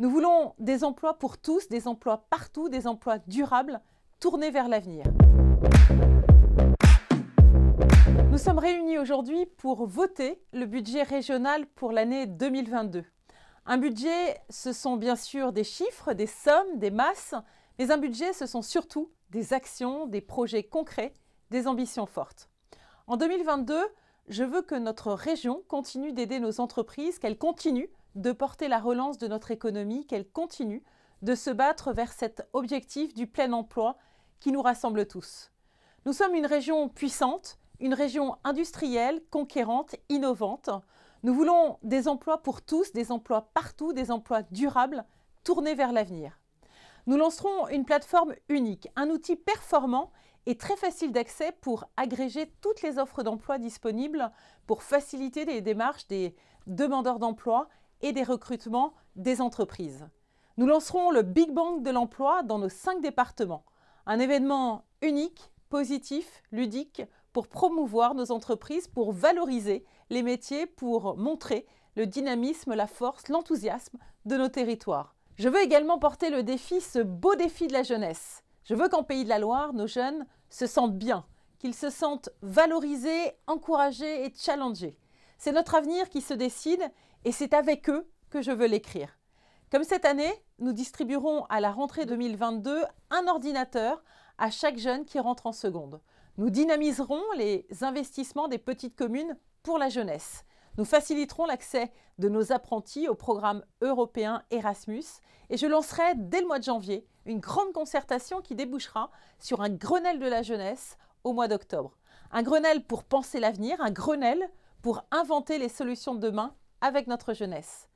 Nous voulons des emplois pour tous, des emplois partout, des emplois durables, tournés vers l'avenir. Nous sommes réunis aujourd'hui pour voter le budget régional pour l'année 2022. Un budget, ce sont bien sûr des chiffres, des sommes, des masses, mais un budget, ce sont surtout des actions, des projets concrets, des ambitions fortes. En 2022, je veux que notre région continue d'aider nos entreprises, qu'elle continue de porter la relance de notre économie, qu'elle continue de se battre vers cet objectif du plein emploi qui nous rassemble tous. Nous sommes une région puissante, une région industrielle, conquérante, innovante. Nous voulons des emplois pour tous, des emplois partout, des emplois durables, tournés vers l'avenir. Nous lancerons une plateforme unique, un outil performant et très facile d'accès pour agréger toutes les offres d'emploi disponibles, pour faciliter les démarches des demandeurs d'emploi et des recrutements des entreprises. Nous lancerons le Big Bang de l'emploi dans nos cinq départements, un événement unique, positif, ludique, pour promouvoir nos entreprises, pour valoriser les métiers, pour montrer le dynamisme, la force, l'enthousiasme de nos territoires. Je veux également porter le défi, ce beau défi de la jeunesse. Je veux qu'en Pays de la Loire, nos jeunes se sentent bien, qu'ils se sentent valorisés, encouragés et challengés. C'est notre avenir qui se décide et c'est avec eux que je veux l'écrire. Comme cette année, nous distribuerons à la rentrée 2022 un ordinateur à chaque jeune qui rentre en seconde. Nous dynamiserons les investissements des petites communes pour la jeunesse. Nous faciliterons l'accès de nos apprentis au programme européen Erasmus et je lancerai dès le mois de janvier une grande concertation qui débouchera sur un Grenelle de la jeunesse au mois d'octobre. Un Grenelle pour penser l'avenir, un Grenelle pour inventer les solutions de demain avec notre jeunesse.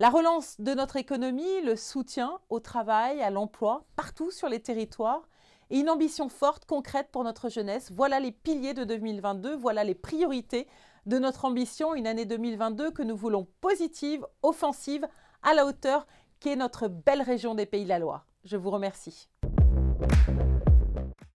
La relance de notre économie, le soutien au travail, à l'emploi, partout sur les territoires, et une ambition forte, concrète pour notre jeunesse. Voilà les piliers de 2022, voilà les priorités de notre ambition, une année 2022 que nous voulons positive, offensive, à la hauteur qu'est notre belle région des Pays de la Loire. Je vous remercie.